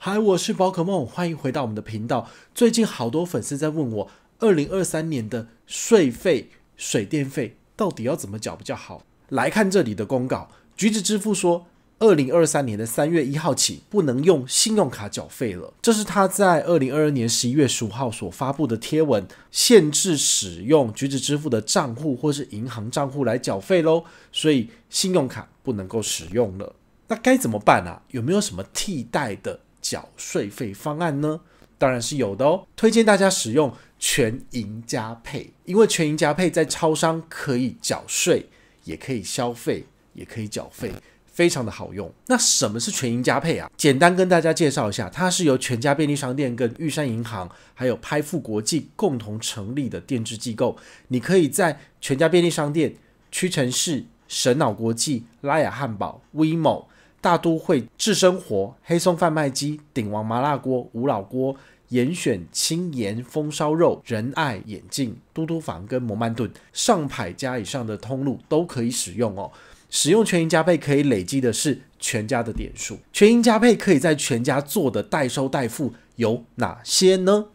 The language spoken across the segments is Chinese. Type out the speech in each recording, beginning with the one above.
嗨，我是宝可梦，欢迎回到我们的频道。最近好多粉丝在问我，二零二三年的税费、水电费到底要怎么缴比较好？来看这里的公告，橘子支付说，二零二三年的三月一号起，不能用信用卡缴费了。这是他在二零二二年十一月十五号所发布的贴文，限制使用橘子支付的账户或是银行账户来缴费喽。所以信用卡不能够使用了，那该怎么办啊？有没有什么替代的？缴税费方案呢？当然是有的哦，推荐大家使用全银加配，因为全银加配在超商可以缴税，也可以消费，也可以缴费，非常的好用。那什么是全银加配啊？简单跟大家介绍一下，它是由全家便利商店、跟玉山银行、还有拍富国际共同成立的电智机构。你可以在全家便利商店、屈臣氏、神脑国际、拉雅汉堡、威某。大都会智生活、黑松贩卖机、鼎王麻辣锅、吴老锅、严选青盐风烧肉、仁爱眼镜、嘟嘟房跟摩曼顿，上百家以上的通路都可以使用哦。使用全银加配可以累积的是全家的点数，全银加配可以在全家做的代收代付有哪些呢？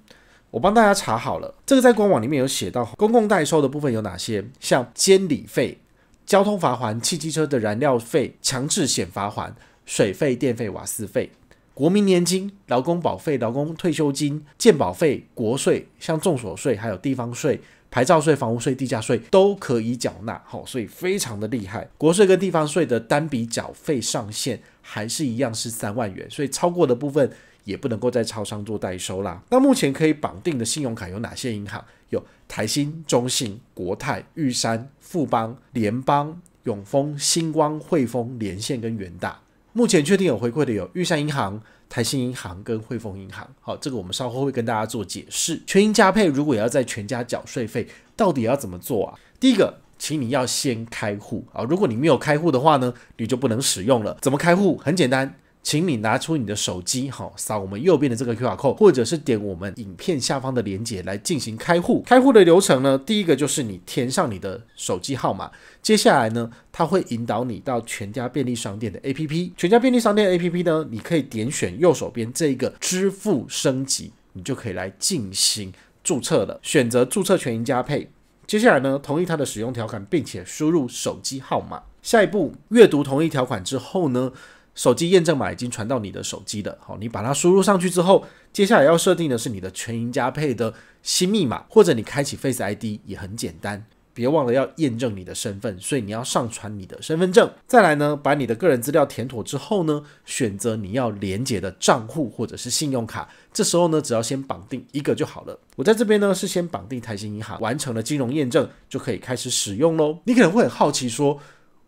我帮大家查好了，这个在官网里面有写到，公共代收的部分有哪些？像监理费。交通罚款、汽机车的燃料费、强制险罚款、水费、电费、瓦斯费、国民年金、劳工保费、劳工退休金、健保费、国税，像重所税还有地方税、牌照税、房屋税、地价税都可以缴纳，好，所以非常的厉害。国税跟地方税的单笔缴费上限还是一样是三万元，所以超过的部分。也不能够在超商做代收啦。那目前可以绑定的信用卡有哪些？银行有台新、中信、国泰、玉山、富邦、联邦、永丰、星光、汇丰、连线跟元大。目前确定有回馈的有玉山银行、台新银行跟汇丰银行。好，这个我们稍后会跟大家做解释。全银加配如果要在全家缴税费，到底要怎么做啊？第一个，请你要先开户啊。如果你没有开户的话呢，你就不能使用了。怎么开户？很简单。请你拿出你的手机，好扫我们右边的这个 Q 维扣，或者是点我们影片下方的链接来进行开户。开户的流程呢，第一个就是你填上你的手机号码，接下来呢，它会引导你到全家便利商店的 APP。全家便利商店 APP 呢，你可以点选右手边这一个支付升级，你就可以来进行注册了。选择注册全银加配，接下来呢，同意它的使用条款，并且输入手机号码。下一步阅读同意条款之后呢？手机验证码已经传到你的手机了，好，你把它输入上去之后，接下来要设定的是你的全银加配的新密码，或者你开启 Face ID 也很简单，别忘了要验证你的身份，所以你要上传你的身份证。再来呢，把你的个人资料填妥之后呢，选择你要连接的账户或者是信用卡，这时候呢，只要先绑定一个就好了。我在这边呢是先绑定台新银行，完成了金融验证就可以开始使用喽。你可能会很好奇说。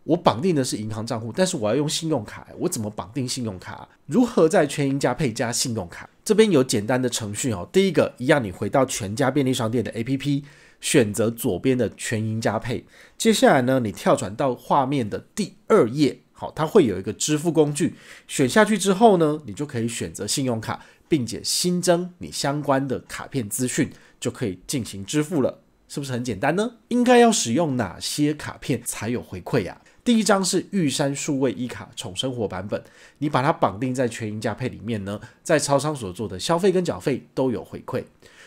我绑定的是银行账户，但是我要用信用卡，我怎么绑定信用卡？如何在全银加配加信用卡？这边有简单的程序哦。第一个，一样你回到全家便利商店的 APP，选择左边的全银加配。接下来呢，你跳转到画面的第二页，好，它会有一个支付工具，选下去之后呢，你就可以选择信用卡，并且新增你相关的卡片资讯，就可以进行支付了。是不是很简单呢？应该要使用哪些卡片才有回馈呀？第一张是玉山数位一卡宠生活版本，你把它绑定在全银价配里面呢，在超商所做的消费跟缴费都有回馈。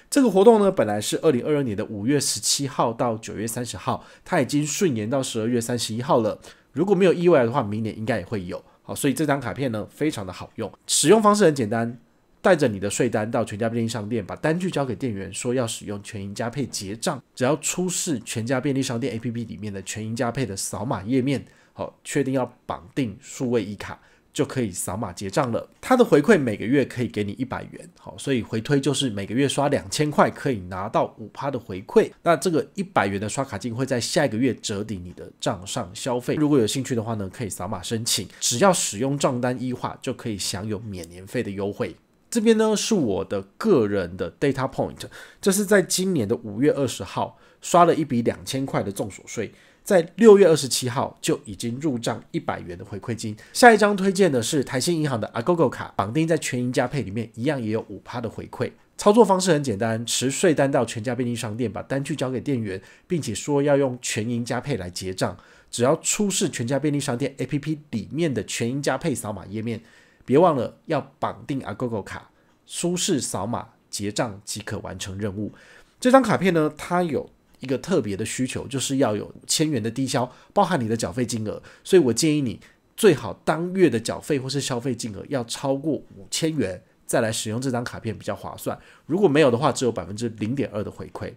这个活动呢，本来是二零二二年的五月十七号到九月三十号，它已经顺延到十二月三十一号了。如果没有意外的话，明年应该也会有。好，所以这张卡片呢非常的好用，使用方式很简单。带着你的税单到全家便利商店，把单据交给店员，说要使用全银加配结账，只要出示全家便利商店 A P P 里面的全银加配的扫码页面，好，确定要绑定数位一卡，就可以扫码结账了。它的回馈每个月可以给你一百元，好，所以回推就是每个月刷两千块可以拿到五趴的回馈。那这个一百元的刷卡金会在下一个月折抵你的账上消费。如果有兴趣的话呢，可以扫码申请，只要使用账单一化就可以享有免年费的优惠。这边呢是我的个人的 data point，这是在今年的五月二十号刷了一笔两千块的重所税，在六月二十七号就已经入账一百元的回馈金。下一张推荐的是台新银行的 a GoGo 卡，绑定在全银加配里面，一样也有五趴的回馈。操作方式很简单，持税单到全家便利商店，把单据交给店员，并且说要用全银加配来结账，只要出示全家便利商店 A P P 里面的全银加配扫码页面。别忘了要绑定阿 g o g o 卡，舒适扫码结账即可完成任务。这张卡片呢，它有一个特别的需求，就是要有千元的低消，包含你的缴费金额。所以我建议你最好当月的缴费或是消费金额要超过五千元，再来使用这张卡片比较划算。如果没有的话，只有百分之零点二的回馈。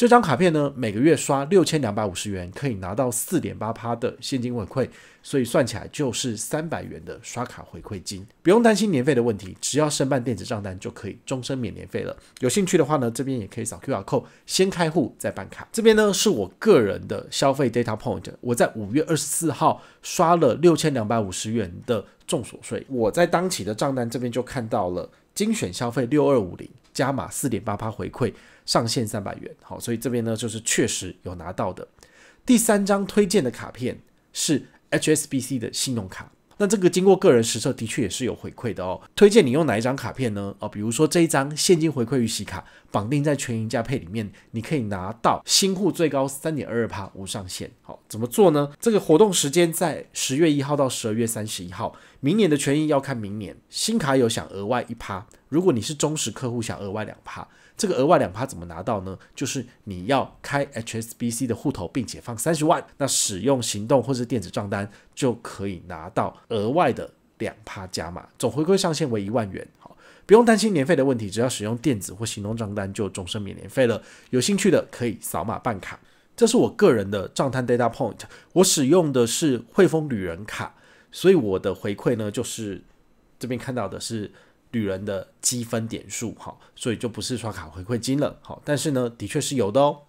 这张卡片呢，每个月刷六千两百五十元，可以拿到四点八趴的现金回馈，所以算起来就是三百元的刷卡回馈金。不用担心年费的问题，只要申办电子账单就可以终身免年费了。有兴趣的话呢，这边也可以扫 Q R code 先开户再办卡。这边呢是我个人的消费 Data Point，我在五月二十四号刷了六千两百五十元的重所税，我在当期的账单这边就看到了精选消费六二五零。加码四点八趴回馈，上限三百元。好，所以这边呢就是确实有拿到的。第三张推荐的卡片是 HSBC 的信用卡。那这个经过个人实测，的确也是有回馈的哦。推荐你用哪一张卡片呢？哦，比如说这一张现金回馈预玺卡，绑定在全银加配里面，你可以拿到新户最高三点二二趴无上限。好，怎么做呢？这个活动时间在十月一号到十二月三十一号。明年的权益要看明年。新卡友想额外一趴，如果你是忠实客户，想额外两趴。这个额外两趴怎么拿到呢？就是你要开 HSBC 的户头，并且放三十万，那使用行动或是电子账单就可以拿到额外的两趴加码，总回馈上限为一万元。好，不用担心年费的问题，只要使用电子或行动账单就终身免年费了。有兴趣的可以扫码办卡。这是我个人的账单 Data Point，我使用的是汇丰旅人卡，所以我的回馈呢就是这边看到的是。旅人的积分点数，好，所以就不是刷卡回馈金了，好，但是呢，的确是有的哦。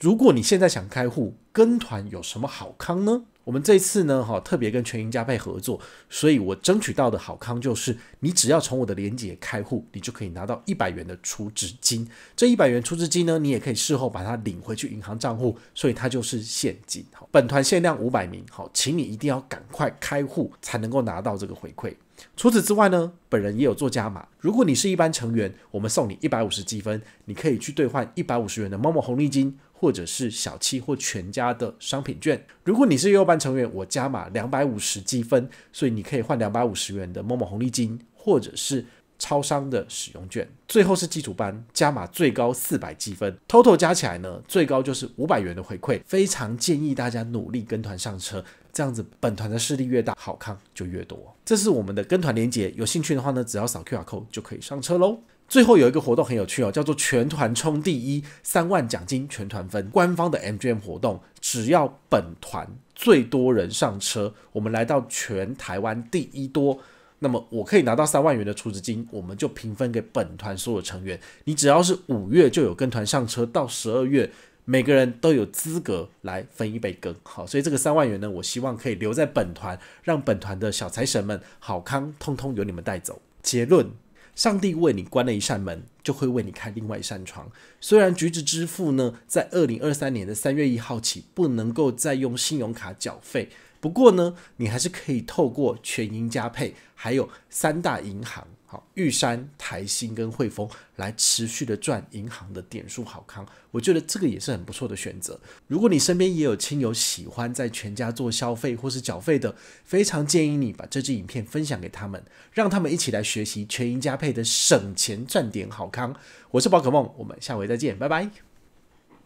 如果你现在想开户跟团，有什么好康呢？我们这次呢，哈，特别跟全云加配合作，所以我争取到的好康就是，你只要从我的链接开户，你就可以拿到一百元的储值金。这一百元储值金呢，你也可以事后把它领回去银行账户，所以它就是现金。好，本团限量五百名，好，请你一定要赶快开户才能够拿到这个回馈。除此之外呢，本人也有做加码。如果你是一般成员，我们送你一百五十积分，你可以去兑换一百五十元的某某红利金，或者是小七或全家的商品券。如果你是优班成员，我加码两百五十积分，所以你可以换两百五十元的某某红利金，或者是。超商的使用券，最后是基础班加码最高四百积分，total 加起来呢，最高就是五百元的回馈。非常建议大家努力跟团上车，这样子本团的势力越大，好康就越多。这是我们的跟团链接，有兴趣的话呢，只要扫 QR code 就可以上车喽。最后有一个活动很有趣哦，叫做全团冲第一，三万奖金全团分，官方的 MGM 活动，只要本团最多人上车，我们来到全台湾第一多。那么我可以拿到三万元的出资金，我们就平分给本团所有成员。你只要是五月就有跟团上车，到十二月每个人都有资格来分一杯羹。好，所以这个三万元呢，我希望可以留在本团，让本团的小财神们好康，通通由你们带走。结论：上帝为你关了一扇门，就会为你开另外一扇窗。虽然橘子支付呢，在二零二三年的三月一号起，不能够再用信用卡缴费。不过呢，你还是可以透过全银加配，还有三大银行，好，玉山、台新跟汇丰，来持续的赚银行的点数好康。我觉得这个也是很不错的选择。如果你身边也有亲友喜欢在全家做消费或是缴费的，非常建议你把这支影片分享给他们，让他们一起来学习全银加配的省钱赚点好康。我是宝可梦，我们下回再见，拜拜。